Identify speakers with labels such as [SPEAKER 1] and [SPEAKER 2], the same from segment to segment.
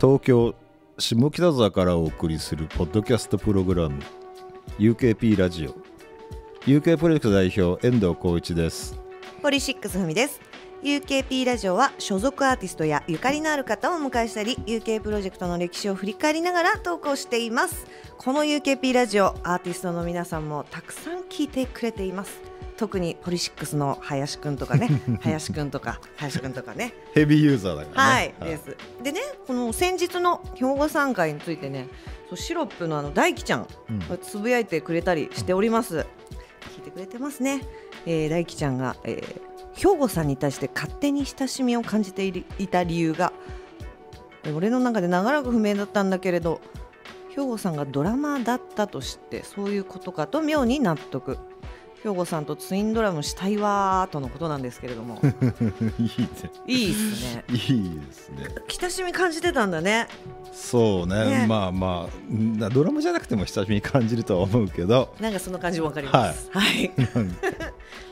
[SPEAKER 1] 東京下北沢からお送りするポッドキャストプログラム UKP ラジオ UK プロジェクト代表遠藤浩一です
[SPEAKER 2] ポリシックスふみです UKP ラジオは所属アーティストやゆかりのある方をお迎えしたり UK プロジェクトの歴史を振り返りながら投稿していますこの UKP ラジオアーティストの皆さんもたくさん聞いてくれています特にポリシックスの林くんとかね 林くんとか林くんとかね
[SPEAKER 1] ヘビーユーザーだからねはい、です、は
[SPEAKER 2] い、でねこの先日の兵庫3会についてねそうシロップのあの大樹ちゃんがつぶやいてくれたりしております、うん、聞いてくれてますね、えー、大樹ちゃんが、えー、兵庫さんに対して勝手に親しみを感じていいた理由が俺の中で長らく不明だったんだけれど兵庫さんがドラマだったとしてそういうことかと妙に納得兵庫さんとツインドラムしたいわとのことなんですけれどもいいですいいですね
[SPEAKER 1] いいですね
[SPEAKER 2] 親しみ感じてたんだね
[SPEAKER 1] そうね、ね、まあまあドラムじゃなくても親しみ感じるとは思うけど
[SPEAKER 2] なんかその感じわかりますはい、はい、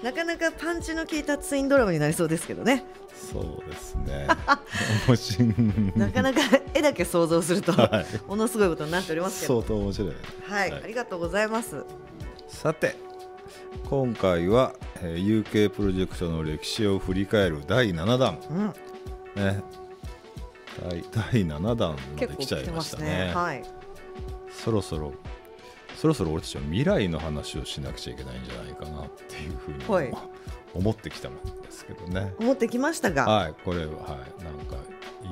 [SPEAKER 2] なかなかパンチの効いたツインドラムになりそうですけどねそうですね なかなか絵だけ想像すると、はい、ものすごいことになっておりますけど相当面白い、はい、はい、ありがとうございます
[SPEAKER 1] さて今回は、えー、UK プロジェクトの歴史を振り返る第7弾、うん、ね、第第7弾まで来ちゃいましたね、ねはい、そろそろそろそろ俺たちは未来の話をしなくちゃいけないんじゃないかなっていうふうに、はい、思ってきたんですけどね思ってきましたがはいこれは、はい、なんか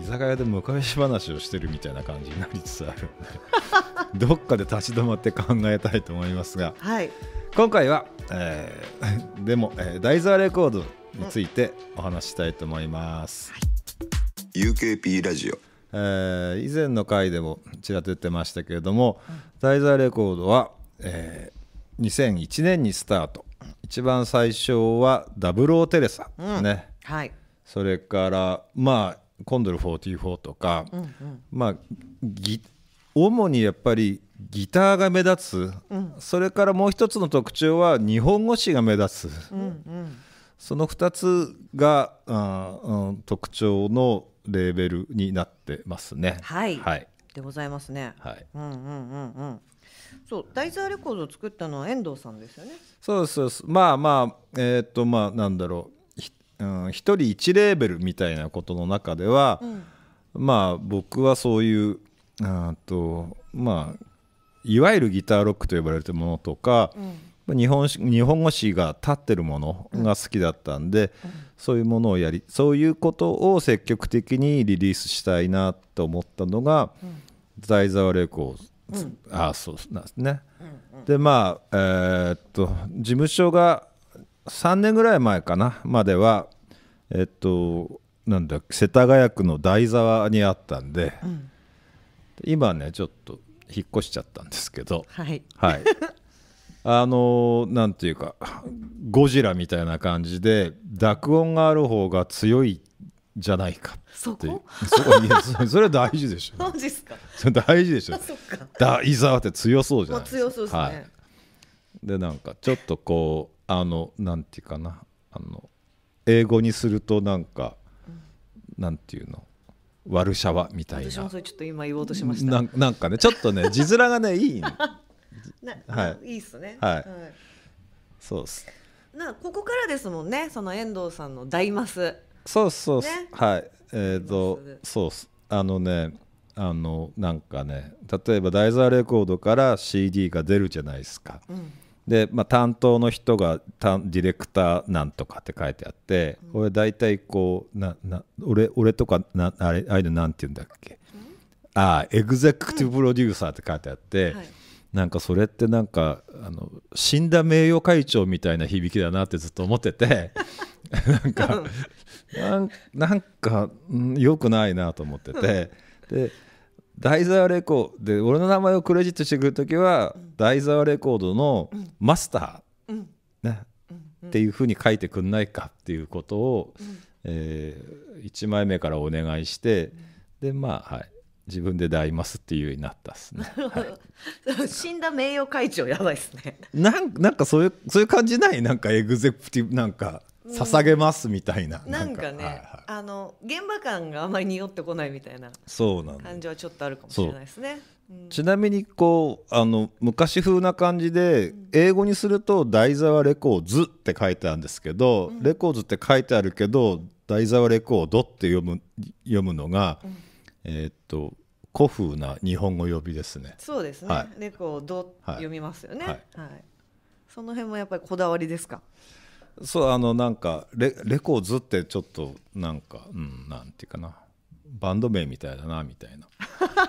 [SPEAKER 1] 居酒屋で昔話をしてるみたいな感じになりつつあるんで どっかで立ち止まって考えたいと思いますがはい今回は、えー、でも、えー、ダイザーレコードについてお話したいと思います、うん、UKP ラジオ、えー、以前の回でもちらっと言ってましたけれども、うん、ダイザーレコードは、えー、2001年にスタート一番最初はダブローテレサ、うん、ね、はい、それからまあコンドル44とか、うんうん、まあ主にやっぱりギターが目立つ、うん、それからもう一つの特徴は日本語詞が目立つ、うんうん、その二つが、あ、うん、特徴のレーベルになってますね。
[SPEAKER 2] はい、はい、でございますね。はい、うんうんうんうんそう大沢レコードを作ったのは遠藤さんですよね。
[SPEAKER 1] そうですそうです。まあまあえー、っとまあなんだろう、うん、一人一レーベルみたいなことの中では、うん、まあ僕はそういううんとまあいわゆるギターロックと呼ばれるものとか、うん、日本日本語詞が立ってるものが好きだったんで、うん、そういうものをやりそういうことを積極的にリリースしたいなと思ったのが、うん、レコーズ、ああそうなんですね。うんうん、でまあえー、っと事務所が3年ぐらい前かなまではえっとなんだ世田谷区の台沢にあったんで、今ねちょっと引っ越しちゃったんですけど、はい、はい、あのなんていうかゴジラみたいな感じで濁音がある方が強いじゃないかそこそそれは大事でしょ そか大事でしょだ伊沢って強そうじゃないですか強そうですね、はい、でなんかちょっとこうあのなんていうかなあの英語にするとなんか、うん、なんていうのワルシャワみたいな私もそ
[SPEAKER 2] れちょっと今言おうとしました
[SPEAKER 1] なんかねちょっとね字面がねいい、
[SPEAKER 2] ね、はい、いいっすねはい、はい、そうっすなここからですもんねその遠藤さんの大マス
[SPEAKER 1] そうそう、ね、はいえっ、ー、とそうすあのねあのなんかね例えば「ダイザーレコード」から CD が出るじゃないですか、うんで、まあ、担当の人がディレクターなんとかって書いてあって、うん、俺大体こうなな俺俺とかなあれあれなんて言うんだっけ、ああエグゼクティブプロデューサーって書いてあって、うんはい、なんかそれってなんかあの死んだ名誉会長みたいな響きだなってずっと思ってて なんか、なんなんかよくないなと思ってて。で大沢レコードで俺の名前をクレジットしてくる時は、うん、大沢レコードのマスター、うん、ね、うん、っていうふうに書いてくんないかっていうことを、うん、えー、1枚目からお願いして、でまあはい自分で出会いますっていうようになったっす
[SPEAKER 2] ね。はい、死んだ名誉会長やばいっすね。
[SPEAKER 1] なんなんかそういうそういう感じないなんかエグゼプティブなんか捧げますみたいな、うん、なん
[SPEAKER 2] かね、はいはい、あの現場感があまりによってこないみたいな感じはちょっとあるかもしれないですね。
[SPEAKER 1] ちなみにこうあの昔風な感じで、英語にすると「台座はレコーズ」って書いてあるんですけど、うん、レコーズって書いてあるけど「台座はレコード」って読む読むのが、えー、っと古風な日本語呼びですね。そうですね。は
[SPEAKER 2] い、レコード、読みますよね、はい、はい。その辺もやっぱりこだ
[SPEAKER 1] わりですか。そうあのなんかレレコーズってちょっとなんかうんなんていうかなバンド名みたいだなみたい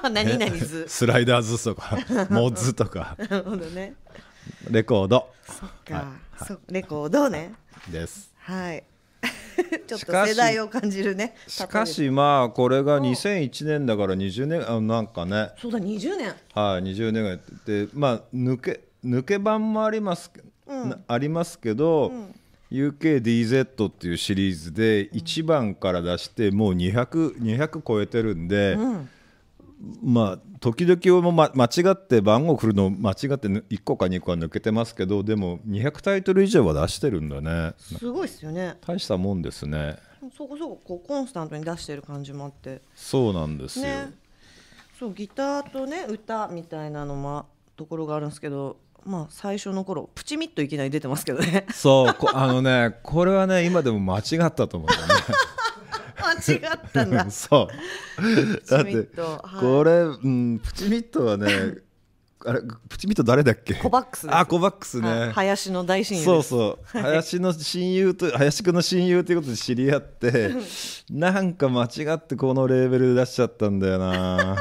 [SPEAKER 1] な 何々ズスライダーズとか モズとかなるほどねレコードそっか、は
[SPEAKER 2] い、そレコードねですはい ちょっと世代を感じるね
[SPEAKER 1] しかしまあこれが2001年だから20年あなんかね
[SPEAKER 2] そうだ20年
[SPEAKER 1] はい20年がやってまあ抜け抜け版もあります、うん、ありますけど、うん UKDZ っていうシリーズで1番から出してもう200、200超えてるんで、うん、まあ時々を、ま、間違って番号振るの間違って1個か2個は抜けてますけどでも200タイトル以上は出してるんだねす
[SPEAKER 2] ごいっすよね
[SPEAKER 1] 大したもんですね
[SPEAKER 2] そこそここうコンスタントに出してる感じもあって
[SPEAKER 1] そうなんですよ、ね、
[SPEAKER 2] そうギターとね歌みたいなのもところがあるんですけどまあ、最初の頃プチミッといきなり出てますけ
[SPEAKER 1] どねそうこあのねこれはね今でも間違ったと思うよね 間違ったんだそうだってこれ、はい、うんプチミットはねあれプチミット誰だっけコバックスあコバックスね
[SPEAKER 2] 林の大親友そう
[SPEAKER 1] そう林の親友と林くんの親友ということで知り合って なんか間違ってこのレーベル出しちゃったんだよな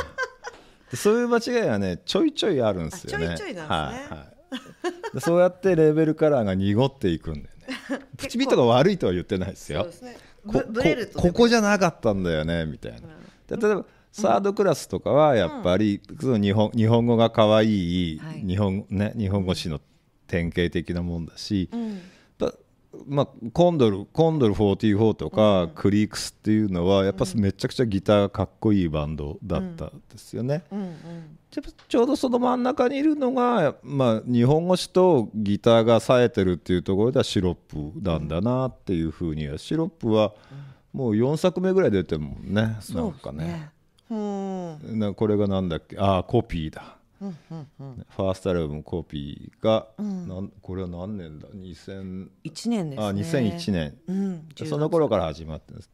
[SPEAKER 1] そういう間違いはねちょいちょいあるんですよね。ちょいちょいなんですね。はい、そうやってレベルカラーが濁っていくんだよね。プチビットが悪いとは言ってないですよ。す
[SPEAKER 3] ね、こここじゃ
[SPEAKER 1] なかったんだよねみたいな。うん、例えば、サードクラスとかはやっぱり、うん、その日本日本語が可愛い、はい、日本ね日本語詞の典型的なもんだし、うん、まあ、コンドルコンドル44とか、クリークスっていうのはやっぱめちゃくちゃギターがかっこいいバンドだったんですよね。ちょうどその真ん中にいるのが、まあ、日本語詞とギターが冴えてるっていうところではシロップなんだなっていうふうにはシロップはもう4作目ぐらい出てるもんね、うなんかね。
[SPEAKER 3] うん、
[SPEAKER 1] これがなんだっけああコピーだファーストアルバム「コピーが」うん、これは何年だ2001年です、ね、あ2001年、うん、その頃から始まってんです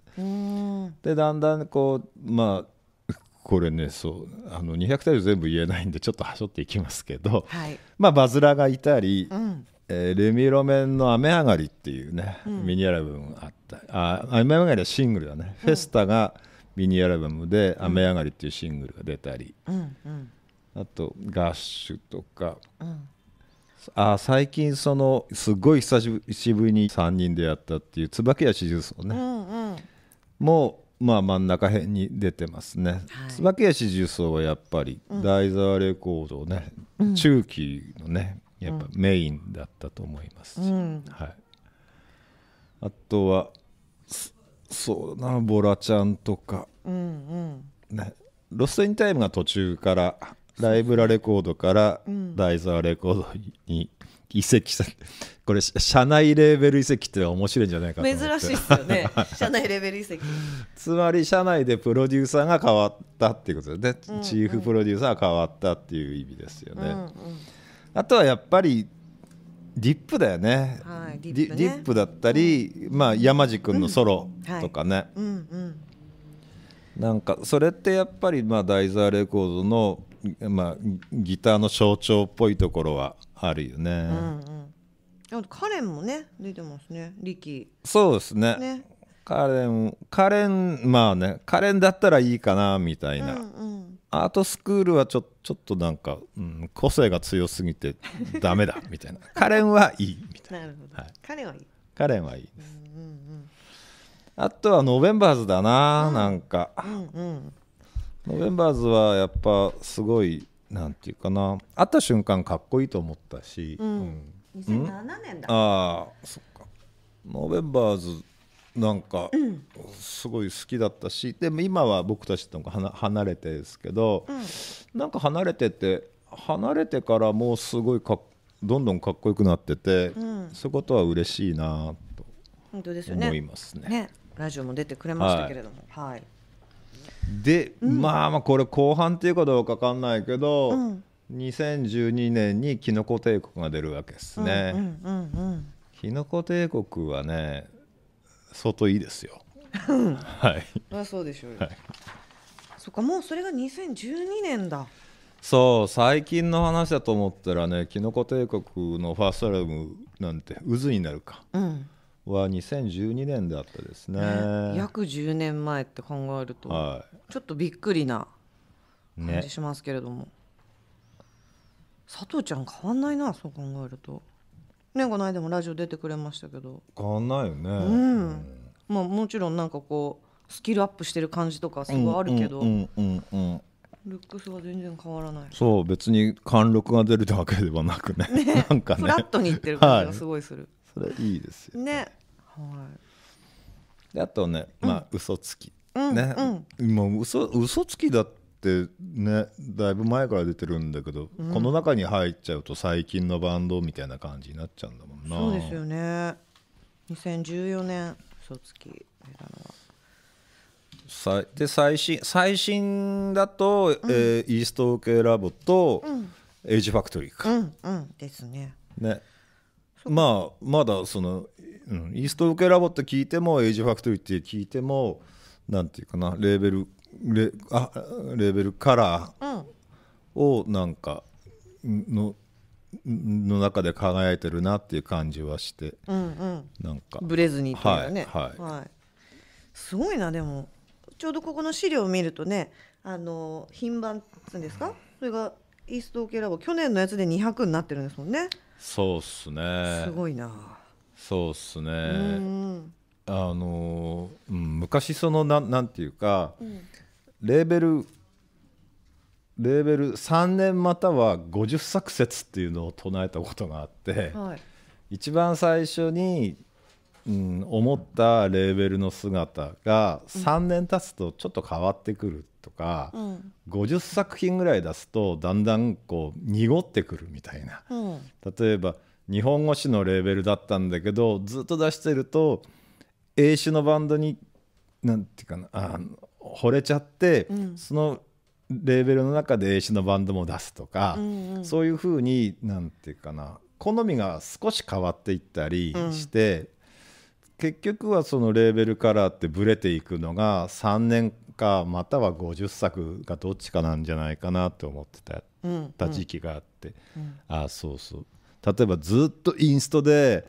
[SPEAKER 1] でだんだんこうまあこれねそうあの200体以上全部言えないんでちょっとはしょっていきますけど、はい、まあバズラがいたり、うんえー、レミロメンの「雨上がり」っていうね、うん、ミニアルバムがあったあ雨上がりはシングルだね、うん、フェスタがミニアルバムで「雨上がり」っていうシングルが出たり、うんうんあとガッシュとか、うん、あ最近そのすごい久しぶりに3人でやったっていう椿屋四重奏ね、うんうん、もうまあ真ん中辺に出てますね、はい、椿屋四重奏はやっぱり大沢レコードね、うん、中期のねやっぱメインだったと思いますし、うん、はい、あとはそうだなボラちゃんとか、うんうんね、ロストインタイムが途中からライブラレコードからライザーレコードに移籍した、これ社内レーベル移籍って面白いんじゃないかと珍しいですよね
[SPEAKER 2] 社内レーベル移籍
[SPEAKER 1] つまり社内でプロデューサーが変わったっていうことで、ね、うんうん、チーフプロデューサーが変わったっていう意味ですよね、うんうん、あとはやっぱりディップだよねはい、ディップ、プだったり、うん、まあ、山地君のソロとかね、うんはいうんうん、なんかそれってやっぱりまあダイザーレコードのまあ、ギターの象徴っぽいところはあるよね。うん
[SPEAKER 2] うん、カレンもね出てますね力
[SPEAKER 1] そうですね、ね、カレンカレンまあねカレンだったらいいかなみたいな、うんうん、アートスクールはちょちょっとなんか、うん、個性が強すぎてダメだ みたいなカレンはいいみたいななるほど、はい、カレンはいいカレンはいいです、うんうんうん、あとはノベンバーズだな、うん、なんか、
[SPEAKER 2] うんうん
[SPEAKER 1] ノベンバーズはやっぱすごいなんていうかな会った瞬間かっこいいと思ったし、うん、うん、2007年だああそっかノベンバーズなんかすごい好きだったし、うん、でも今は僕たちと離れてですけど、うん、なんか離れてて離れてからもうすごいかどんどんかっこよくなってて、うん、そういうことは嬉しいなと思います
[SPEAKER 2] ね、ねね、ラジオも出てくれましたけれども、はい、はい
[SPEAKER 1] で、うん、まあまあこれ後半っていうかどうか分かんないけど、うん、2012年にキノコ帝国が出るわけですね、うんうん
[SPEAKER 2] うんうん、
[SPEAKER 1] キノコ帝国はね相当いいですよ
[SPEAKER 2] はいあそうでしょう、はい、そっかもうそれが2012年だ
[SPEAKER 1] そう最近の話だと思ったらねキノコ帝国のファーストアルバムなんて渦になるか、うんは2012年だったですね、約
[SPEAKER 2] 10年前って考えると、はい、ちょっとびっくりな感じしますけれども、ね、佐藤ちゃん変わんないなそう考えるとねこの間もラジオ出てくれましたけど
[SPEAKER 1] 変わんないよね、うん、
[SPEAKER 2] うん、まあ、もちろんなんかこうスキルアップしてる感じとかすごいあるけど、うん
[SPEAKER 1] うんうん、うん、
[SPEAKER 2] ルックスは全然変わらない
[SPEAKER 1] そう別に貫禄が出るわけではなくねねなんかねフラットにいってる感じがすごいする、はいそれいいです
[SPEAKER 2] よね。ねは
[SPEAKER 1] い、であとねまあ、うん、嘘つき、ね、うん、もう嘘嘘つきだってねだいぶ前から出てるんだけど、うん、この中に入っちゃうと最近のバンドみたいな感じになっちゃうんだもんなそうです
[SPEAKER 2] よね2014年嘘つき出たのは。
[SPEAKER 1] で最新最新だと、うん、えー、イースト系ラボと、うん、エイジファクトリーか、
[SPEAKER 2] うんうん、ですね
[SPEAKER 1] ねまあまだそのうん、イーストウケラボって聞いてもエイジファクトリーって聞いてもなんていうかなレーベルレあレーベルカラーをなんかの、の中で輝いてるなっていう感じはして、うんうん、なんかブレずにっていうね、はい、
[SPEAKER 2] はいはい、すごいなでもちょうどここの資料を見るとねあの品番なんですかそれがイーストオーケーラボ去年のやつで200になってるんですもんね
[SPEAKER 1] そうっすねすごいなそうっすね、あの、うん、昔そのななんていうか、うん、レーベルレーベル3年または50作説っていうのを唱えたことがあって、はい、一番最初に、うん、思ったレーベルの姿が3年経つとちょっと変わってくるとか、うん、50作品ぐらい出すとだんだんこう濁ってくるみたいな、うん、例えば「日本語詞のレーベルだったんだけどずっと出してると英詞のバンドになんていうかなあ惚れちゃって、うん、そのレーベルの中で英詞のバンドも出すとか、うんうん、そういうふうになんていうかな好みが少し変わっていったりして、うん、結局はそのレーベルカラーってブレていくのが3年かまたは50作がどっちかなんじゃないかなと思ってた,、時期があって、うん、ああそうそう例えばずっとインストで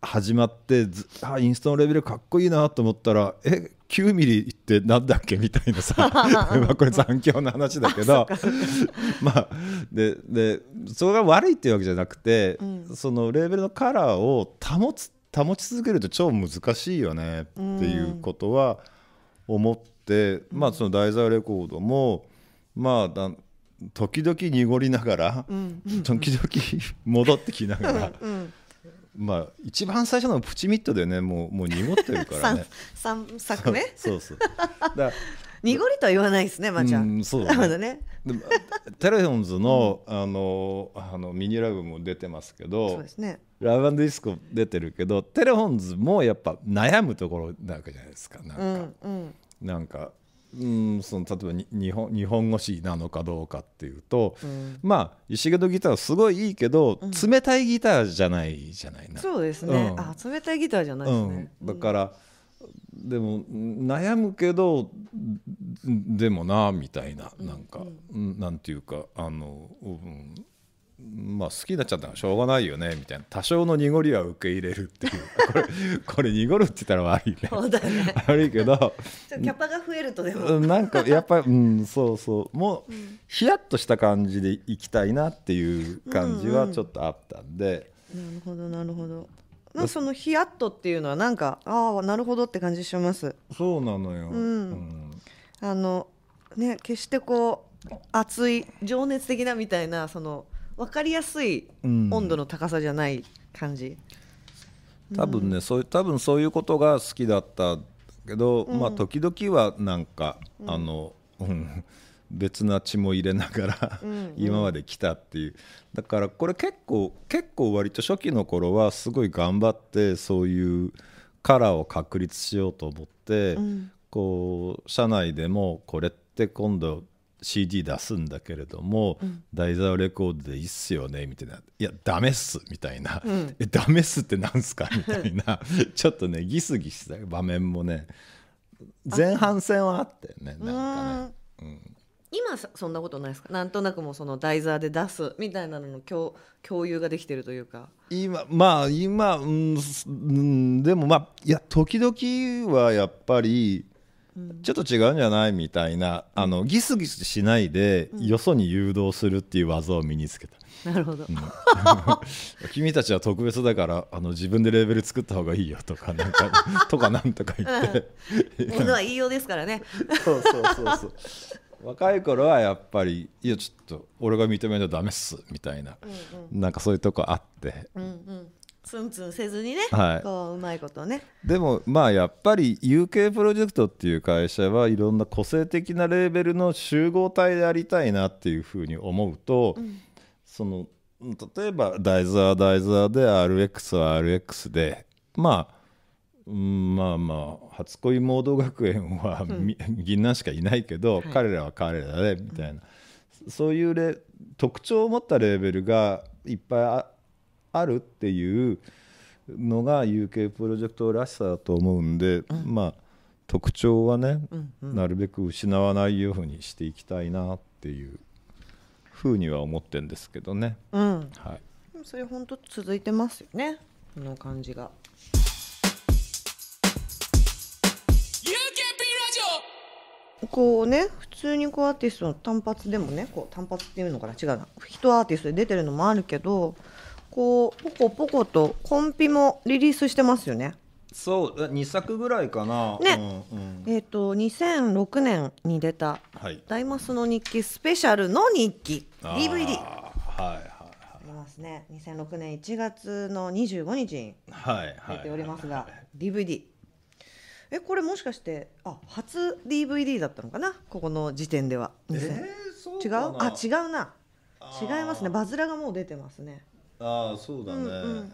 [SPEAKER 1] 始まってあインストのレベルかっこいいなと思ったらえ9ミリってなんだっけみたいなさ これ残響の話だけど まあででそれが悪いっていうわけじゃなくて、うん、そのレーベルのカラーを保つ保ち続けると超難しいよねっていうことは思って、うん、まあその題材レコードもまあ時々濁りながら、うん時々戻ってきながらうん、まあ一番最初のプチミットでねもうもう濁ってるからね
[SPEAKER 2] 3, 3 作目 そ
[SPEAKER 1] うそうだ
[SPEAKER 2] 濁りとは言わないです
[SPEAKER 1] ねまあ、ちゃんうん、そうだねねテレフォンズの,、あのあのミニラブも出てますけどそうですねラブディスコ出てるけどテレフォンズもやっぱ悩むところなわけじゃないですかな
[SPEAKER 3] んか、うんうん、
[SPEAKER 1] なんかうんその例えば日本日本語詞なのかどうかっていうと、うん、まあ石毛のギターはすごいいいけど、うん、冷たいギターじゃないじゃな
[SPEAKER 2] いなそうですね、うん、あ冷たいギターじゃないです
[SPEAKER 1] ね、だから、でも悩むけどでもなみたいななんか、うん、なんていうかあの、うん、まあ、好きになっちゃったのしょうがないよねみたいな多少の濁りは受け入れるっていうこれ これ濁るって言ったら悪いねそうだね悪いけどキャ
[SPEAKER 2] パが増えるとでも
[SPEAKER 1] なんかやっぱり、うんそうそうもう、ヒヤッとした感じでいきたいなっていう感じはちょっとあったんで、
[SPEAKER 2] うんうん、なるほどなるほど
[SPEAKER 1] あ、そのヒヤッとっていうのはなんか
[SPEAKER 2] ああなるほどって感じしますそうなのよ、うん、うん、あのね決してこう熱い情熱的なみたいなその分かりやすい温度の高さじゃない感じ、
[SPEAKER 1] うん、多分ね、そういう多分そういうことが好きだったけど、うん、まあ時々はなんか、うん、あの、うん、別な血も入れながら今まで来たっていう、だからこれ結構結構割と初期の頃はすごい頑張ってそういうカラーを確立しようと思って、こう社内でもこれって今度 CD 出すんだけれども、うん、ダイザーレコードでいいっすよねみたいな「いやダメっす」みたいな「うん、えダメっすってなんすか? 」みたいな ちょっとねギスギスした場面もね前半戦はあったよね
[SPEAKER 2] なんかね。今そんなことないですかなんとなくもその台座で出すみたいなのの共共有ができてるというか
[SPEAKER 1] 今まあ今、うん、でもまあいや時々はやっぱりちょっと違うんじゃないみたいなあのギスギスしないで、よそに誘導するっていう技を身につけた。なるほど、うん、君たちは特別だからあの自分でレーベル作った方がいいよとかなんか とかなんとか言って、うん、ものは
[SPEAKER 2] 言いようですからねそうそうそうそう
[SPEAKER 1] 若い頃はやっぱりいやちょっと俺が認めないとダメっすみたいな、うんうん、なんかそういうとこあって、
[SPEAKER 2] うんうん、ツンツンせずにね、はい、こううまいことね
[SPEAKER 1] でもまあやっぱり UK プロジェクトっていう会社はいろんな個性的なレーベルの集合体でありたいなっていうふうに思うと、うん、その例えば大豆は大豆で RX は RX でまあうんまあまあ初恋盲導学園は、うん、銀杏しかいないけど、はい、彼らは彼らでみたいな、うん、そういうレ特徴を持ったレーベルがいっぱいああるっていうのが UK プロジェクトらしさだと思うんで、うん、まあ特徴はね、うんうん、なるべく失わないようにしていきたいなっていうふうには思ってんですけどね、うん、はい、
[SPEAKER 2] それ本当続いてますよね
[SPEAKER 1] この感じが。
[SPEAKER 2] こうね普通にこうアーティストの単発でもねこう単発っていうのかな違うな人アーティストで出てるのもあるけどこうポコポコとコンピもリリースしてますよね。
[SPEAKER 1] そう2作ぐらいかな、ね、うんうん、
[SPEAKER 2] えっ、ー、と2006年に出た「はい、大マスの日記スペシャルの日
[SPEAKER 1] 記」DVD はいあ
[SPEAKER 2] りますね2006年1月の25日に出ておりますが、はいはい、DVD えこれもしかしてあ初 DVD だったのかなここの時点では、えー、違うあ違うな違いますねバズラがもう出てますね
[SPEAKER 1] ああそうだね、うんうん、あ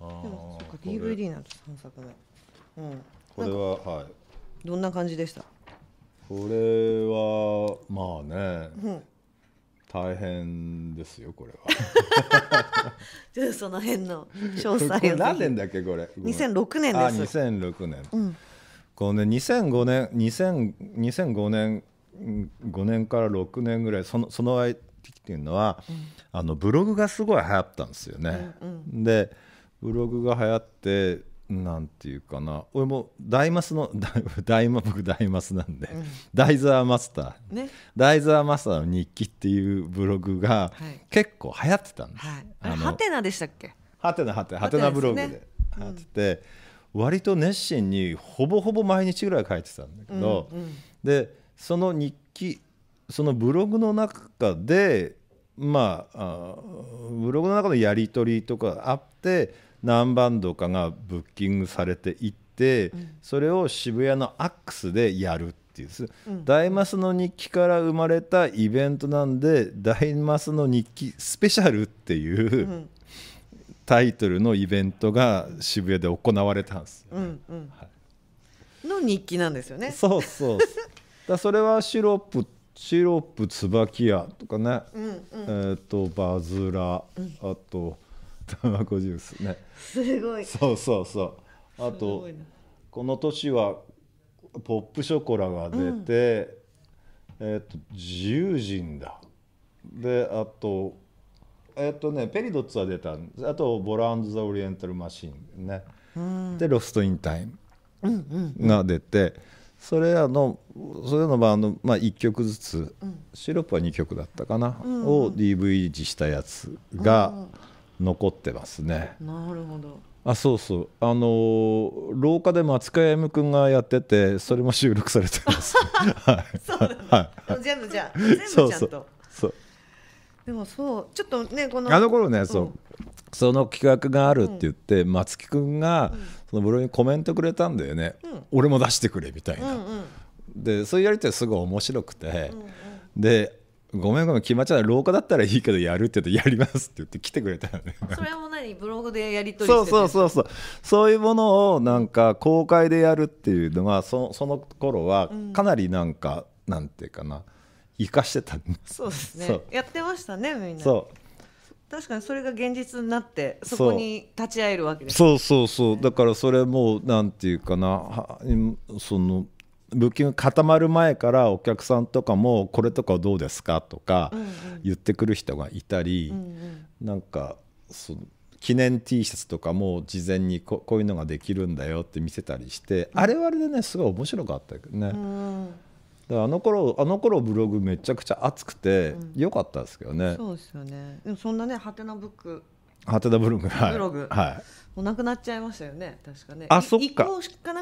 [SPEAKER 1] あ DVD
[SPEAKER 2] なんて3作目、うん、
[SPEAKER 1] これははいどんな感じでしたこれはまあね、うん、大変ですよこれは
[SPEAKER 2] じゃその辺の詳細を何年だっ
[SPEAKER 1] けこれ2006年ですあ2006年、うん、このね2005年2 0 0 2005年5年から6年ぐらいそのその間時っていうのは、うん、あのブログがすごい流行ったんですよね。うんうん、でブログが流行ってなんていうかな俺も大マスの大 マ僕大マスなんで、うん、大ザーマスター、ね、大ザーマスターの日記っていうブログが結構流行ってたんです。は
[SPEAKER 2] てなでしたっけ
[SPEAKER 1] はてなはてはてなブログで流行ってて、うん、割と熱心にほぼほぼ毎日ぐらい書いてたんだけど、うんうん、でその日記そのブログの中でまあブログの中のやり取りとかあって何バンドかがブッキングされていって、うん、それを渋谷のアックスでやるっていう、うん、大マスの日記から生まれたイベントなんで「大マスの日記スペシャル」っていう、うん、タイトルのイベントが渋谷で行われたんです
[SPEAKER 2] の日記なんですよね。そ
[SPEAKER 1] うそうだそれはシロップシロップ椿屋とかね、うんうん、えっ、ー、とバズラ、うん、あと卵ジュースね
[SPEAKER 3] すごいそ
[SPEAKER 1] うそうそうあとこの年はポップショコラが出て、うん、えっ、ー、と自由人だであとえっ、ー、とねペリドッツは出たんあとボランズ・ザ・オリエンタル・マシンね、うん、でロスト・イン・タイムが出て、うんうんうんそれらのそれの場ンド、まあ、1曲ずつ、うん、シロップは2曲だったかな、うん、を DV 時したやつが残ってますね。なるほどあそうそうあのー、廊下で松川歩君がやっててそれも収録されてます。はい、そう、は
[SPEAKER 2] い、全部じゃ全部ちゃんとそうそうそうでもそうちょっとねこのあの頃ね、
[SPEAKER 1] うん、そうその企画があるって言って、うん、松木君がそのブログにコメントくれたんだよね、うん、俺も出してくれみたいな、うんうん、でそういうやり取りすごい面白くて、うんうん、でごめんごめん決まっちゃう廊下だったらいいけどやるって言ってやりますって言って来てくれたのねそ
[SPEAKER 2] れも何ブログでやり取りそうそうそう
[SPEAKER 1] そうそういうものをなんか公開でやるっていうのがそその頃はかなりなんか、うん、なんていうかな生かしてたそ
[SPEAKER 2] うですねやってましたねみんな確かにそれが現実になってそこに立ち会えるわけです、
[SPEAKER 1] ね、そうそうそうだからそれもなんていうかなそのブッキング固まる前からお客さんとかも「これとかどうですか?」とか言ってくる人がいたり、うんうん、なんかその記念 T シャツとかも事前にここういうのができるんだよって見せたりして、うん、あれはあれでねすごい面白かったけどね。うんだあの頃あの頃ブログめちゃくちゃ熱くて、良かったですけどね、うん、
[SPEAKER 2] そうですよねでもそんなねハテナブック
[SPEAKER 1] ハテナブログはい、ブログ、はい、
[SPEAKER 2] もうなくなっちゃいましたよね確かねあそっか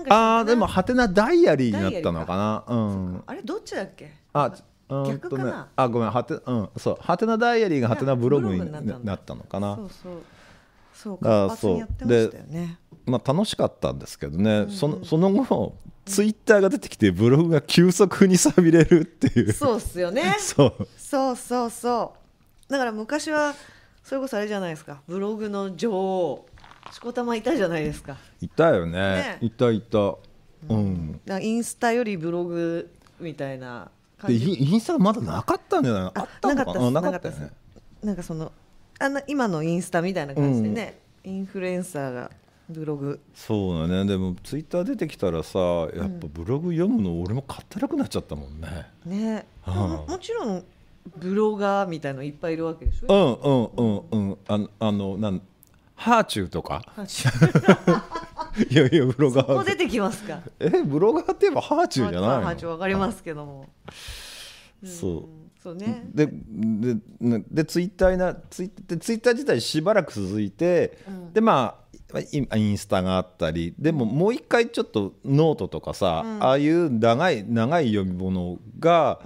[SPEAKER 2] ああでもハテナダイアリーになったの
[SPEAKER 1] かなうん
[SPEAKER 2] あれどっちだっけ
[SPEAKER 1] あ逆かな、ね、あごめんはてうんそうハテナダイアリーがハテナブログになったのかなそ
[SPEAKER 2] うそうそうあそうやってま
[SPEAKER 1] したよねまあ楽しかったんですけどね、うんうん、そのその後ツイッターが出てきてブログが急速にさびれるっていうそ
[SPEAKER 2] うっすよね そうそうそうそうだから昔はそれこそあれじゃないですかブログの女王しこたまいたじゃないですか
[SPEAKER 1] いたよね、ね、いたいたうん、
[SPEAKER 2] うん、インスタよりブログみたいな感じ
[SPEAKER 1] インスタまだなかったんじゃないあったのかななかったよね
[SPEAKER 2] なんかそのあの今のインスタみたいな感じでね、うん、インフルエンサーがブログ
[SPEAKER 1] そうだねでもツイッター出てきたらさやっぱブログ読むの俺もかったらくなっちゃったもんね、ね、も
[SPEAKER 2] もちろんブロガーみたいのいっぱいいるわけでしょ
[SPEAKER 1] うんうんうんうんああのなんハーチューとか いやいやブロガーそこ出てきますかえブロガーって言えばハーチューじゃないのハーチュー
[SPEAKER 2] わかりますけども、
[SPEAKER 1] うん、そうそうね、でででツイッターなツイでツイッター自体しばらく続いて、うん、でまあインスタがあったりでももう一回ちょっとノートとかさ、うん、ああいう長い長い読み物が、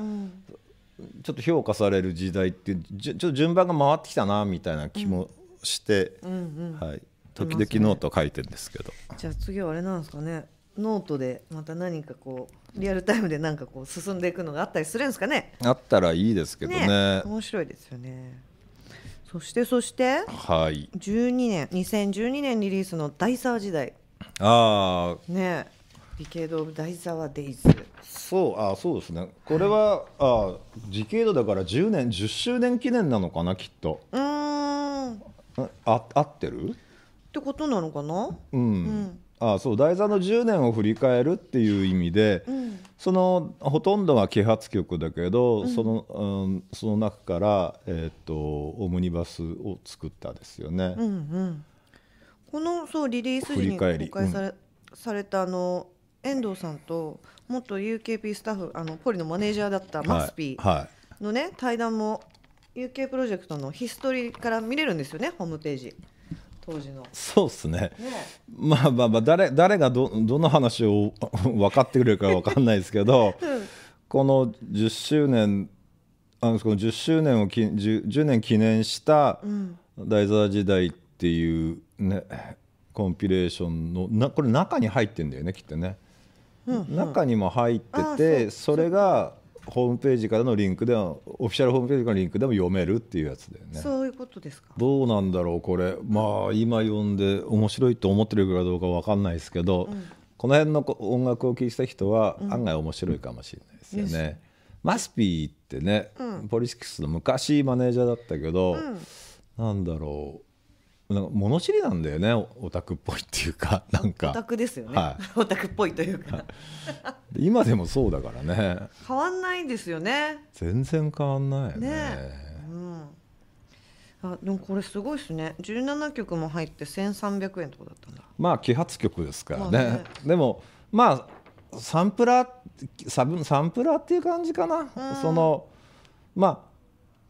[SPEAKER 1] ちょっと評価される時代ってちょっと順番が回ってきたなみたいな気もして、うんうんうん、はい、時々ノート書いてるんですけど、ね、
[SPEAKER 2] じゃあ次はあれなんですかねノートでまた何かこうリアルタイムで何かこう進んでいくのがあったりするんですかね
[SPEAKER 1] あったらいいですけどね、ね、
[SPEAKER 2] 面白いですよねそしてそしてはい12年2012年リリースの「大沢時代」
[SPEAKER 1] あ
[SPEAKER 2] あねディケー大沢デイズ
[SPEAKER 1] そうあそうですねこれは、はい、あデ系ケだから10年10周年記念なのかなきっと
[SPEAKER 2] うんあ
[SPEAKER 1] 合ってるっ
[SPEAKER 2] てことなのかなうん、うん
[SPEAKER 1] あそう台座の10年を振り返るっていう意味で、うん、そのほとんどが啓発曲だけど、うん、そのうん、その中から、えー、っとオムニバスを作ったですよね。う
[SPEAKER 2] んうん、このそうリリース時に公開され,、されたあの遠藤さんと元 UKP スタッフあのポリのマネージャーだったマスピーのね、はいはい、対談も UK プロジェクトのヒストリーから見れるんですよねホームページ。当時の
[SPEAKER 1] そうっすね、ね、まあまあまあ誰誰がどどの話を 分かってくれるか分かんないですけど、うん、この10周年あのこの10周年をき 10, 10, 年記念した「大沢時代」っていうね、コンピレーションのなこれ中に入ってんだよねきっとね、うんうん、中にも入っててそれがホームページからのリンクではオフィシャルホームページからのリンクでも読めるっていうやつだよ
[SPEAKER 3] ねそういうことですか
[SPEAKER 1] どうなんだろうこれまあ今読んで面白いと思ってるかどうか分かんないですけど、うん、この辺の音楽を聴いた人は案外面白いかもしれないですよね。うんマスピーってね、ポリシックスの昔マネージャーだったけど、うん、なんだろうなんか物知りなんだよねオタクっぽいっていうか なんかオタクですよね、オタクっぽいというか、今でもそうだからね
[SPEAKER 2] 変わんないんですよね
[SPEAKER 1] 全然変わんないよね、ね、
[SPEAKER 2] うん、あでもこれすごいですね17曲も入って1300円とかだったん
[SPEAKER 1] だまあ揮発曲ですからねまあね、でもまあサンプラーササンプラーっていう感じかなそのまあ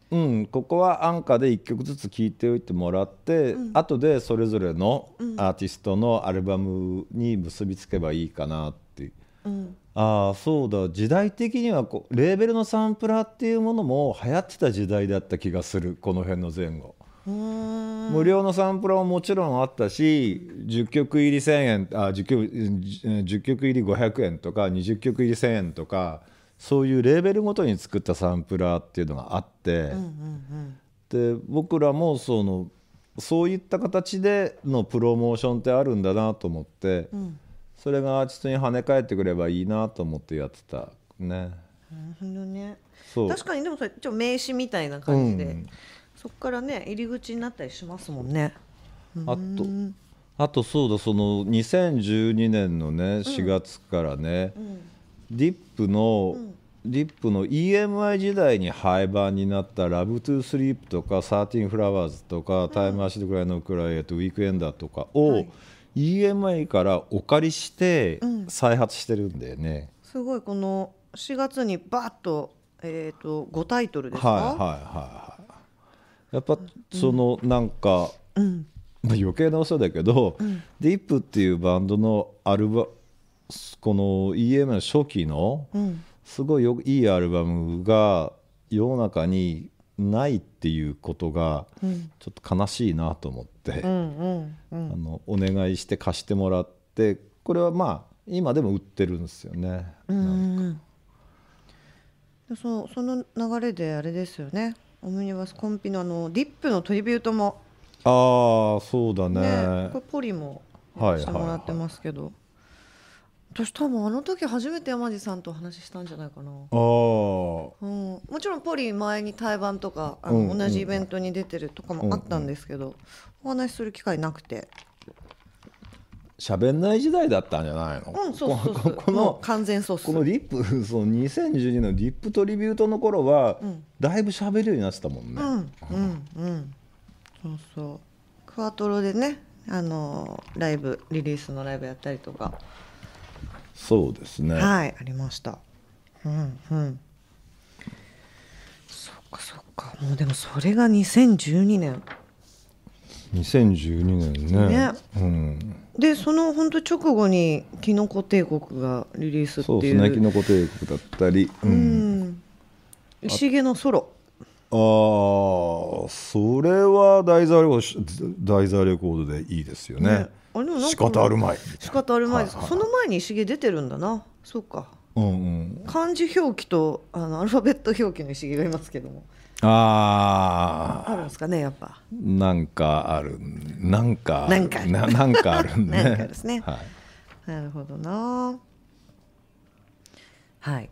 [SPEAKER 1] うん、ここは安価で1曲ずつ聴いておいてもらって、うん、後でそれぞれのアーティストのアルバムに結びつけばいいかなっていう、ん、ああそうだ時代的にはこうレーベルのサンプラーっていうものも流行ってた時代だった気がするこの辺の前後。無料のサンプラーももちろんあったし10曲入り1000円あ 10, 曲10曲入り500円とか20曲入り1000円とか。そういうレーベルごとに作ったサンプラーっていうのがあって、で僕らもそのそういった形でのプロモーションってあるんだなと思って、うん、それがアーティストに跳ね返ってくればいいなと思ってやってたね。なるほどね確か
[SPEAKER 2] にでもそれちょ名刺みたいな感じで、うん、そこからね入り口になったりしますもん
[SPEAKER 1] ね。あとあとそうだその2012年のね4月からね、うんディップの、うん、ディップの EMI 時代に廃盤になった「ラブ・トゥ・スリープ」とか「サーティン・フラワーズ」とか「タイム・アシド・ぐらいのウクライナ」と「ウィークエンダー」とかを、はい、EMI からお借りして再発してるんだよね。
[SPEAKER 2] うん、すごいこの4月にバッと,、えーと、と5タイトルですかはいはいはい
[SPEAKER 1] はい。やっぱそのなんか、うん、まあ、余計なお世話だけど、うん、ディップっていうバンドのアルバこの EM の初期のすごいよいいアルバムが世の中にないっていうことがちょっと悲しいなと思って、あのお願いして貸してもらってこれはまあ今でも売ってるんですよね。
[SPEAKER 2] うんそその流れであれですよねオムニバスコンピのあのリップのトリビュートも
[SPEAKER 1] ああそうだね、ね、これポリもしても
[SPEAKER 2] らってますけど。はいはいはい私多分あの時初めて山地さんとお話ししたんじゃないかなあ、う
[SPEAKER 1] ん、も
[SPEAKER 2] ちろんポリ前に対バンとかあの、同じイベントに出てるとかもあったんですけど、うんうん、お話しする機会なくて
[SPEAKER 1] 喋んない時代だったんじゃないの、うん、そうそうそうこの完全そうこのリップ その2012のリップトリビュートの頃は、うん、だいぶ喋るようになってたもん
[SPEAKER 2] ねうんうん、そうそうクワトロでねあのライブリリースのライブやったりとか
[SPEAKER 1] そうですねは
[SPEAKER 2] いありましたうんうんそっかそっかもうでもそれが二千十二年
[SPEAKER 1] 二千十二年ねね、うん、
[SPEAKER 2] でその本当直後に「キノコ帝国」がリリースっていうそうですね「きの
[SPEAKER 1] こ帝国」だったり、うん、うん、
[SPEAKER 2] 石毛のソロ
[SPEAKER 1] あそれは題座レコ大レコードでいいですよね
[SPEAKER 2] ね仕方あるまい仕方あるまいはいはい、その前に石毛出てるんだなそうか、うんうん、漢字表記とあのアルファベット表記の石毛がいますけども
[SPEAKER 1] あ
[SPEAKER 2] あるんですかねやっぱ
[SPEAKER 1] なんかあるなんかなんかななんかあるね なんかですね、は
[SPEAKER 2] い、なるほどなはい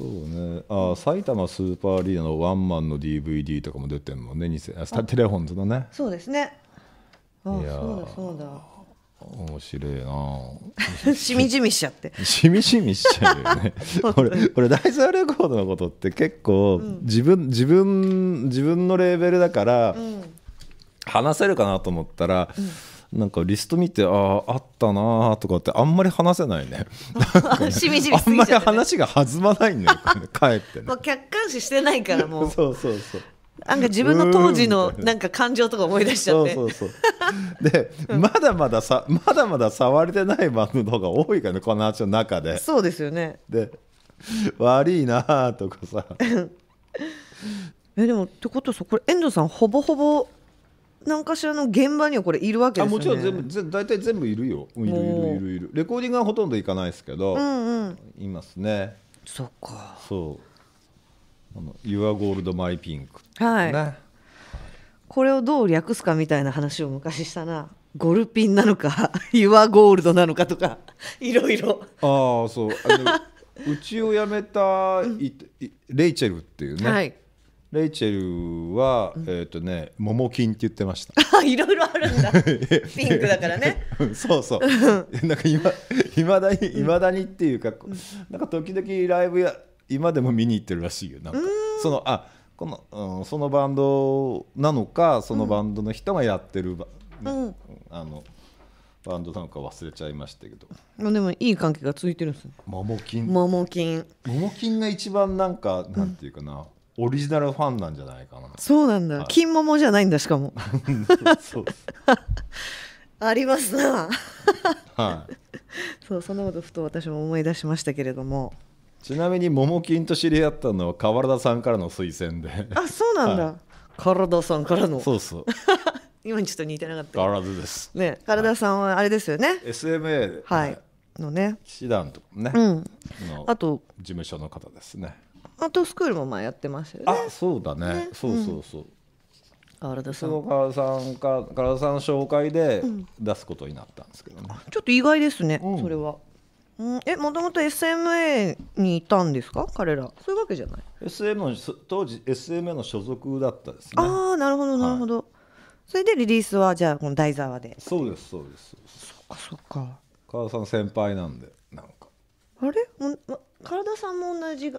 [SPEAKER 1] そうねあ埼玉スーパーアリーナのワンマンの DVD とかも出てるもんね2000スタテレホンズのね
[SPEAKER 2] そうですねあいやそうだそうだ面白いな しみじみしちゃって
[SPEAKER 1] しみじみしちゃうよね これ、ダイソーレコードのことって結構、うん、自分自分自分のレーベルだから、うん、話せるかなと思ったら、うんなんかリスト見てあああったなーとかってあんまり話せないねね、しみじみ、ね、あんまり話が弾まないんだよ ってねも
[SPEAKER 2] う客観視してないからもう
[SPEAKER 1] そうそうそうなんか自分の当時のなん
[SPEAKER 2] か感情とか思い出しちゃってそうそ
[SPEAKER 1] うそうで、まだまださまだまだ触れてないバンドの方が多いからねこの話の中でそ
[SPEAKER 2] うですよね
[SPEAKER 1] で悪いなとかさ
[SPEAKER 2] えでもってことさこれ遠藤さんほぼほぼ何かしらの現場にはこれいるわけですよ、ね、もちろん全
[SPEAKER 1] 部ぜ大体全部いるよいるいるいるいるレコーディングはほとんど行かないですけど、うんうん、いますねそっかそうあの「YourGoldMyPink」はい、ね、
[SPEAKER 2] これをどう略すかみたいな話を昔したなゴルピンなのか YourGold なのかとか いろいろ
[SPEAKER 1] ああそうあ うちを辞めた、うん、レイチェルっていうね、はい、レイチェルは、うん、えっ、ー、とね、モモキンって言ってました。あ、いろいろあるんだ。ピンクだからね。そうそう。なんか今、いまだに、いまだにっていうか、なんか時々ライブや、今でも見に行ってるらしいよ。なんか、んその、あ、この、うん、そのバンドなのか、そのバンドの人がやってる、うん、あの。バンドなのか忘れちゃいましたけど。
[SPEAKER 2] でもいい関係が続いてるんです。モモキン。モモキ
[SPEAKER 1] ン。モモキンが一番なんか、なんていうかな。うんオリジナルファンなんじゃないかな
[SPEAKER 2] そうなんだ、はい、金桃じゃないんだしかも そう ありますなはい そうそんなことふと私も思い出しましたけれども
[SPEAKER 1] ちなみに桃金と知り合ったのは川田さんからの推薦であそうなんだ、はい、田さんからのそうそう
[SPEAKER 2] 今ちょっと似てなかっ
[SPEAKER 1] た体です
[SPEAKER 2] ね田さんはあれですよね、はい、
[SPEAKER 1] SMA は
[SPEAKER 2] い、のね
[SPEAKER 1] 騎士団とかね、うん、あと事務所の方ですね
[SPEAKER 2] アートスクールも前やってましたよね
[SPEAKER 1] あそうだね、ね、そうそうそう、うん原田さんかさんかさん紹介で出すことになったんですけどね、うん、
[SPEAKER 2] ちょっと意外ですね、うん、それは、うん、えもともと SMA にいたんですか彼らそういうわけじゃない
[SPEAKER 1] SM 当時 SMA の所属だったですね
[SPEAKER 2] ああなるほどなるほど、はい、それでリリースはじゃあこの台座でそうで
[SPEAKER 1] すそうですそっかそっか田さん先輩なんでなんか
[SPEAKER 2] あれも、ま、体さんも同じ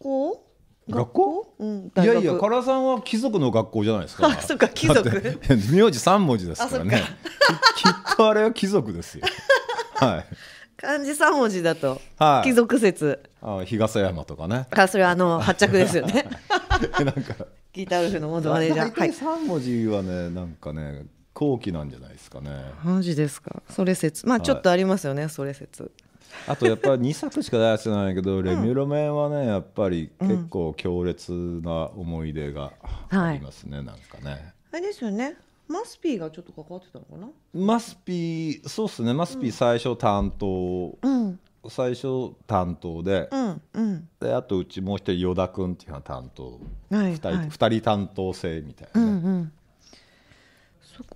[SPEAKER 2] 校学校うん、いやいや
[SPEAKER 1] 唐さんは貴族の学校じゃないですか あそっか貴族 名字三文字ですからね きっとあれは貴族ですよはい
[SPEAKER 2] 漢字三文字だと、はい、貴族説
[SPEAKER 1] あ日笠山とかね
[SPEAKER 2] かそれはあの発着ですよねなんかギターウルフの元マネージャー大体
[SPEAKER 1] 3文字はねなんかね後期なんじゃないですかねマジです
[SPEAKER 2] かそれ説まあちょっとありますよね、はい、それ説
[SPEAKER 1] あとやっぱり2作しか出してないけど、レミュロメンはねやっぱり結構強烈な思い出がありますね、うん、なんかね。
[SPEAKER 2] あれですよねマスピーがちょっと関わってたのかな
[SPEAKER 1] マスピーそうっすねマスピー最初担当、うん、最初担当でう
[SPEAKER 3] ん
[SPEAKER 2] うん、
[SPEAKER 1] であとうちもう一人依田君っていうのは担当、はい、2, 人、はい、2人担当制みたい
[SPEAKER 2] な、ねうんうん、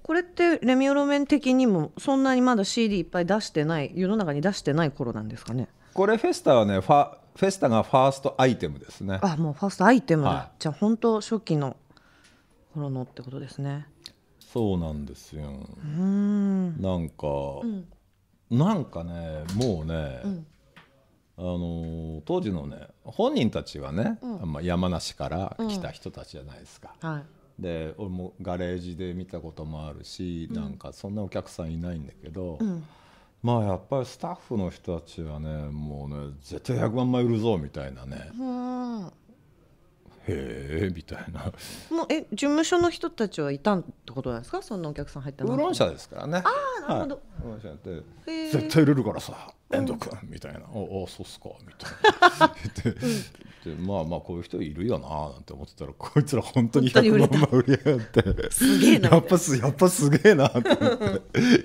[SPEAKER 2] これってレミオロメン的にもそんなにまだ CD いっぱい出してない世の中に出してない頃なんですかね
[SPEAKER 1] これフェスタはねファフェスタがファーストアイテムですねあ
[SPEAKER 2] もうファーストアイテムだ、はい、じゃあ本当初期の頃のってことですね
[SPEAKER 1] そうなんですよう
[SPEAKER 2] ん
[SPEAKER 1] なんか、うん、なんかねもうね、うんあのー、当時のね本人たちはね、うん、ま山梨から来た人たちじゃないですか、うんはい、で俺もガレージで見たこともあるし、うん、なんかそんなお客さんいないんだけど、うん、まあやっぱりスタッフの人たちはねもうね絶対100万枚売るぞみたいなね。
[SPEAKER 2] うん
[SPEAKER 1] へえみたいな
[SPEAKER 2] もうえ事務所の人たちはいたってことなんですかそんなお客さん入ったのウーロン社で
[SPEAKER 1] すからねああなるほど、ウーロン社って絶対売れるからさ遠藤君みたいな「おおそうっすか」みたいな まあまあこういう人いるよななんて思ってたらこいつら本当に100万枚売り上がってすげえなやっぱすやっぱすげえなって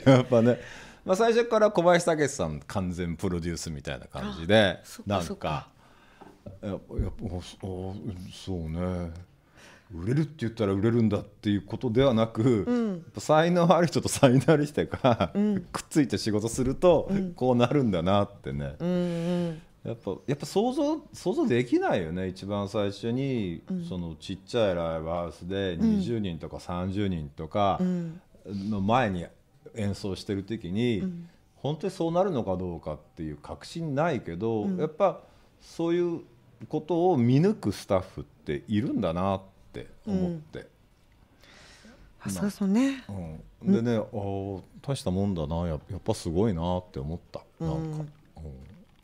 [SPEAKER 1] やっぱね、まあ、最初から小林武さん完全プロデュースみたいな感じでなんかやっぱそうね売れるって言ったら売れるんだっていうことではなく、うん、才能ある人と才能ある人が、うん、くっついて仕事すると、こうなるんだなってね、うんうん、やっぱやっぱ想像想像できないよね一番最初に、うん、そのちっちゃいライブハウスで20人とか30人とかの前に演奏してる時に、うん、本当にそうなるのかどうかっていう確信ないけど、うん、やっぱそういうことを見抜くスタッフっているんだなって思って。あそうそうね、でね、ああ大したもんだなやっぱすごいなって思った
[SPEAKER 2] なんか。うん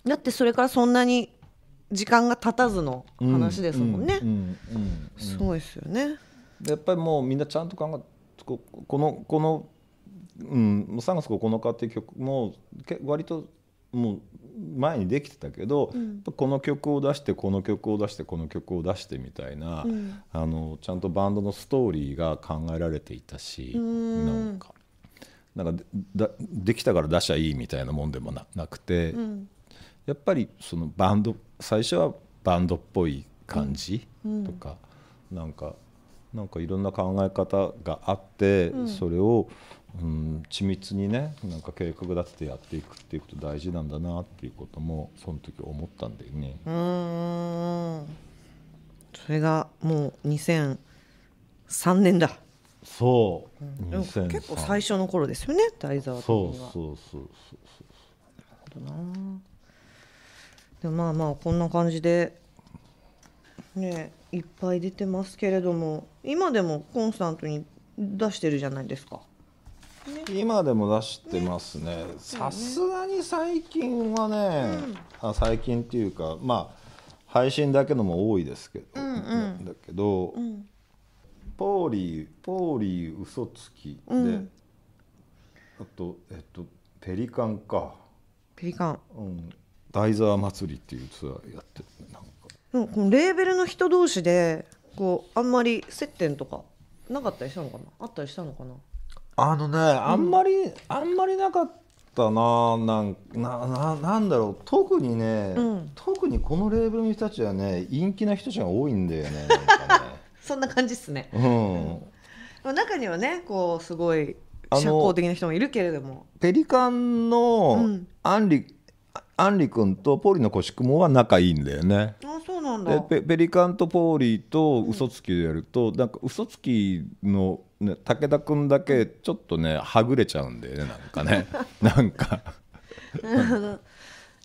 [SPEAKER 2] だってそれからそんなに時間が経たずの話ですもんね。すごいですよね。
[SPEAKER 1] やっぱりもうみんなちゃんと考えこのこのうん、3月9日っていう曲も割ともう前にできてたけど、うん、この曲を出してこの曲を出してこの曲を出してみたいな、うん、あのちゃんとバンドのストーリーが考えられていたしなんかなんかできたから出しゃいいみたいなもんでもなくて、うん、やっぱりそのバンド最初はバンドっぽい感じとか、うんなんかなんかいろんな考え方があって、うん、それを、うん、緻密にねなんか計画立ててやっていくっていうこと大事なんだなっていうこともその時思ったんだよね。
[SPEAKER 2] うんそれがもう2003年だ
[SPEAKER 1] そう、うん、結構最
[SPEAKER 2] 初の頃ですよね大沢的はそうそうそうそうそうなるほどなまあまあこんな感じでねいっぱい出てますけれども今でもコンスタントに出してるじゃないですか。
[SPEAKER 1] ね、今でも出してますねさすがに最近はね、うん、あ最近っていうかまあ配信だけのも多いですけど、うんうん、だけど、うん、ポーリーポーリー嘘つきで、うん、あとえっとペリカンかペリカン、うん、大沢祭りっていうツアーやってな
[SPEAKER 2] んかなんこのレーベルの人同士でこうあんまり接点とかなかったりしたのかなあったりしたのかな
[SPEAKER 1] あのねあん
[SPEAKER 2] まり、うん、あんまりなかっ
[SPEAKER 1] たななんなななんだろう特にね、うん、特にこのレーベルの人たちはね陰気な人たちが多いんだよねね、
[SPEAKER 2] そんな感じっすね、
[SPEAKER 1] う
[SPEAKER 2] ん、うん、中にはねこうすごい社交的な人もいるけれども
[SPEAKER 1] ペリカンのアンリアンリ君とポーリーの腰雲は仲いいんだよね。
[SPEAKER 2] あそうなんだで
[SPEAKER 1] ペリカンとポーリーと嘘つきでやると、うん、なんか嘘つきの、ね、武田君だけちょっとねはぐれちゃうんだよねなんかね なんか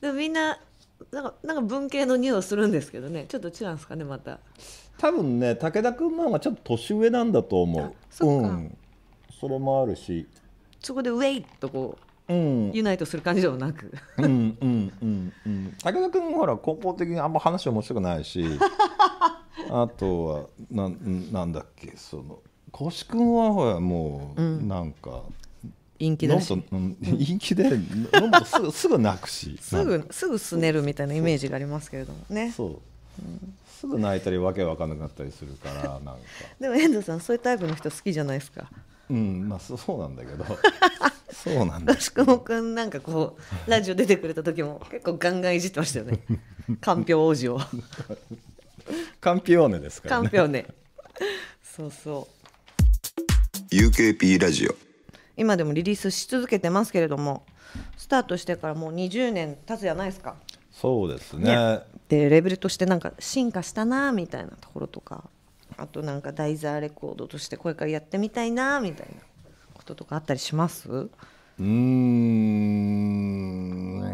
[SPEAKER 2] でもみんななんかなんか文系の匂いするんですけどねちょっと違うんですかねまた
[SPEAKER 1] 多分ね武田君の方がちょっと年上なんだと思うそうん、それもあるしそこで「ウェイ!」とこう
[SPEAKER 2] ユナイトする感じではなく
[SPEAKER 1] うんうんうんうん武田君もほら根本的にあんま話面白くないし あとはなん、なんだっけその越君はほらもう、なんか陰気だし、うん、陰気で飲むすぐ すぐ泣くしすぐ
[SPEAKER 2] すぐすねるみたいなイメージがありますけれどもね
[SPEAKER 1] そう、うん、すぐ泣いたりわけわかんなくなったりするからなんか
[SPEAKER 2] でも遠藤さんそういうタイプの人好きじゃないですかうんまあそうなんだけ
[SPEAKER 1] どそうなん
[SPEAKER 2] だ宿くんなんかこうラジオ出てくれた時も結構ガンガンいじってましたよね かんぴょ
[SPEAKER 1] う王子をかんぴょうねですからねかんぴょうね
[SPEAKER 2] そうそ
[SPEAKER 1] う UKP ラジオ
[SPEAKER 2] 今でもリリースし続けてますけれどもスタートしてからもう20年経つじゃないですか
[SPEAKER 1] そうですね、ね、
[SPEAKER 2] でレベルとしてなんか進化したなみたいなところとかあとなんかダイザーレコードとしてこれからやってみたいなみたいな
[SPEAKER 1] とかあったりしますうん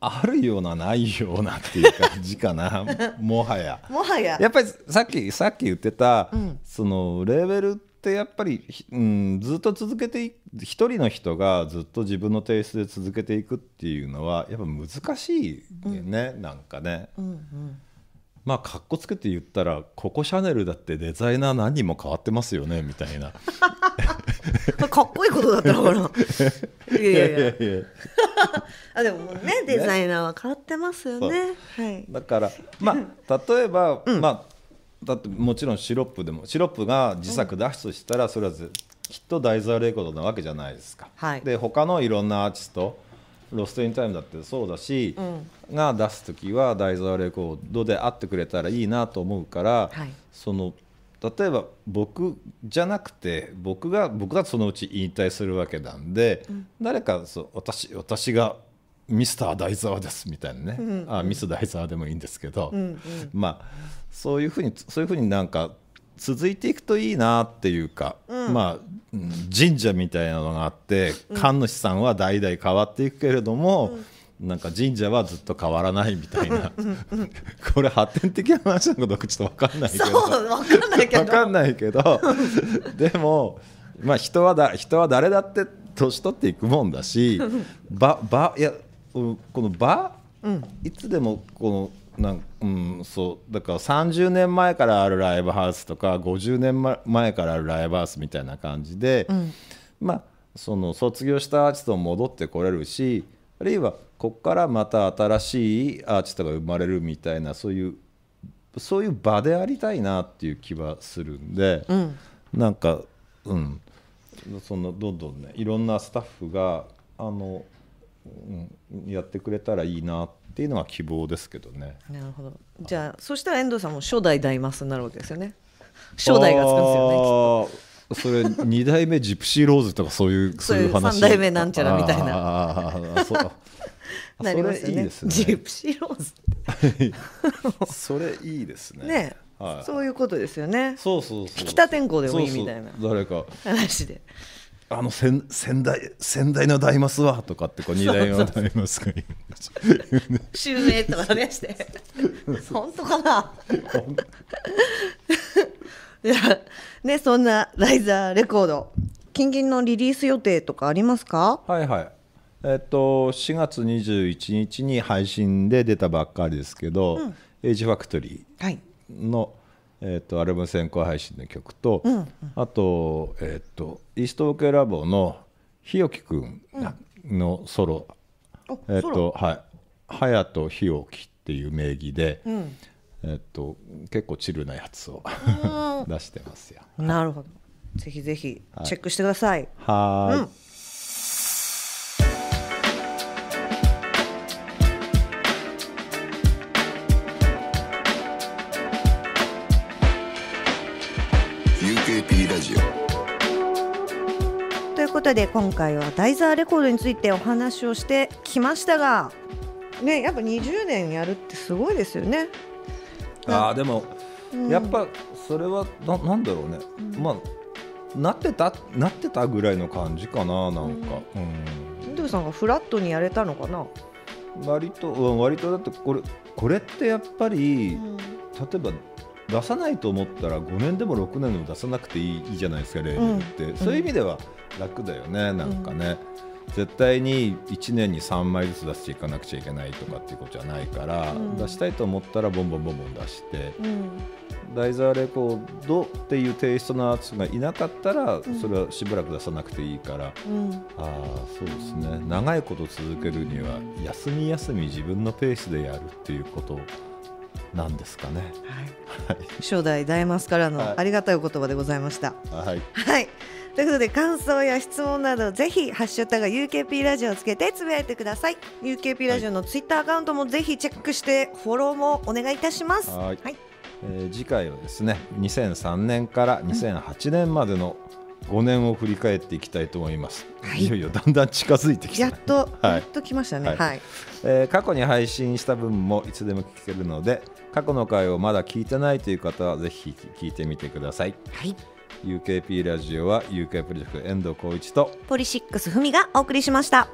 [SPEAKER 1] あるようなないようなっていう感じかな もはや
[SPEAKER 2] もはややっ
[SPEAKER 1] ぱりさっきさっき言ってた、うん、そのレベルってやっぱり、うん、ずっと続けて一人の人がずっと自分の提出で続けていくっていうのはやっぱ難しいよね、うん、なんかね。うんうんまあかっこつけて言ったらここシャネルだってデザイナー何人も変わってますよねみたいな
[SPEAKER 2] かっこいいことだったのかな
[SPEAKER 1] いやいやいや
[SPEAKER 2] あでもねデザイナーは変わってますよね、ね、はい、
[SPEAKER 1] だからまあ例えば、うん、まあだってもちろんシロップでもシロップが自作出すとしたらそれはきっと大豆レコードなわけじゃないですか、はい、で他のいろんなアーティストロスト・イン・タイムだってそうだし、うん、が出す時は大沢レコードで会ってくれたらいいなと思うから、はい、その例えば僕じゃなくて僕が僕がそのうち引退するわけなんで、うん、誰かそう私私がミスター大沢ですみたいなね、うんうん、あミス大沢でもいいんですけど、うんうん、まあそういうふうにそういうふうになんか続いていくといいなっていうか、うん、まあ神社みたいなのがあって神主さんは代々変わっていくけれども、なんか神社はずっと変わらないみたいなこれ発展的な話なのかどうかちょっと分かんないけど分かんないけどでも、まあ、人はだ人は誰だって年取っていくもんだしばばいやこの場、うん、いつでもこのなんうんそうだから30年前からあるライブハウスとか50年前からあるライブハウスみたいな感じで、うん、まあその卒業したアーティストも戻ってこれるしあるいはここからまた新しいアーティストが生まれるみたいなそういうそういう場でありたいなっていう気はするんで、うん、なんかうんそのどんどんねいろんなスタッフがあの、うん、やってくれたらいいなってっていうのが希望ですけどね。な
[SPEAKER 2] るほど。じゃあ、はい、そしたら遠藤さんも初代ダイマスになるわけですよね。初代がつ
[SPEAKER 1] くんですよね。それ二代目ジプシーローズとかそういうそういう話。三代目なんちゃらみたいな。ああ、そう。
[SPEAKER 2] なりますよね。いいねジプシーロー
[SPEAKER 1] ズ。それいいですね。ね。はい、そういうことですよね。そうそうそう。引田天候でもいいみたいな。誰か。話で。あの先先代先代の大マスはとかってこう二代の大マスが
[SPEAKER 2] 襲名とかねして本当かな いやねそんなライザーレコード近々のリリース予定とかありま
[SPEAKER 1] すかはいはいえっと4月21日に配信で出たばっかりですけど、うん、エイジファクトリーの、はいえーと、アルバム先行配信の曲と、うんうん、あと,、えーと、イーストオーケーラボの日置くんのソロうん、えーとはい、隼人日置っていう名義で、うん、えーと、結構チルなやつを 出してま
[SPEAKER 2] すよ。なるほど、はい、ぜひぜひチェックしてください。はい、うんで今回はダイザーレコードについてお話をしてきましたが、ね、やっぱ20年や
[SPEAKER 1] るってすごいですよね。あでも、うん、やっぱそれはななんだろうね、うん、まあなってたなってたぐらいの感じかななんか。うん。
[SPEAKER 2] うん、さんがフラットにやれたのかな。
[SPEAKER 1] 割と割とだってこれこれってやっぱり、例えば出さないと思ったら5年でも6年でも出さなくていいじゃないですかレーベって、うん、そういう意味では楽だよね、うん、なんかね、絶対に1年に3枚ずつ出していかなくちゃいけないとかっていうことじゃないから、うん、出したいと思ったらボンボンボンボン出して、ダイザーレコードっていうテイストのアーティストがいなかったら、それはしばらく出さなくていいから、うん、ああそうですね長いこと続けるには休み休み自分のペースでやるっていうことなんですかね。
[SPEAKER 2] はい。初代大マスからのありがたいお言葉でございました。はい。はい。ということで感想や質問などぜひハッシュタグ UKP ラジオをつけてつぶやいてください UKP ラジオのツイッターアカウントもぜひチェックしてフォローもお願いいたします
[SPEAKER 1] はい、はえー、次回はですね2003年から2008年までの5年を振り返っていきたいと思います、はい、いよいよだんだん近づいてきたやっと、はい、やっと
[SPEAKER 2] 来ましたねはい、はい、
[SPEAKER 1] えー、過去に配信した分もいつでも聞けるので過去の回をまだ聞いてないという方はぜひ聞いてみてください。はい UKP ラジオは UK プロジェクト遠藤浩一と
[SPEAKER 2] ポリシックスふみがお送りしました。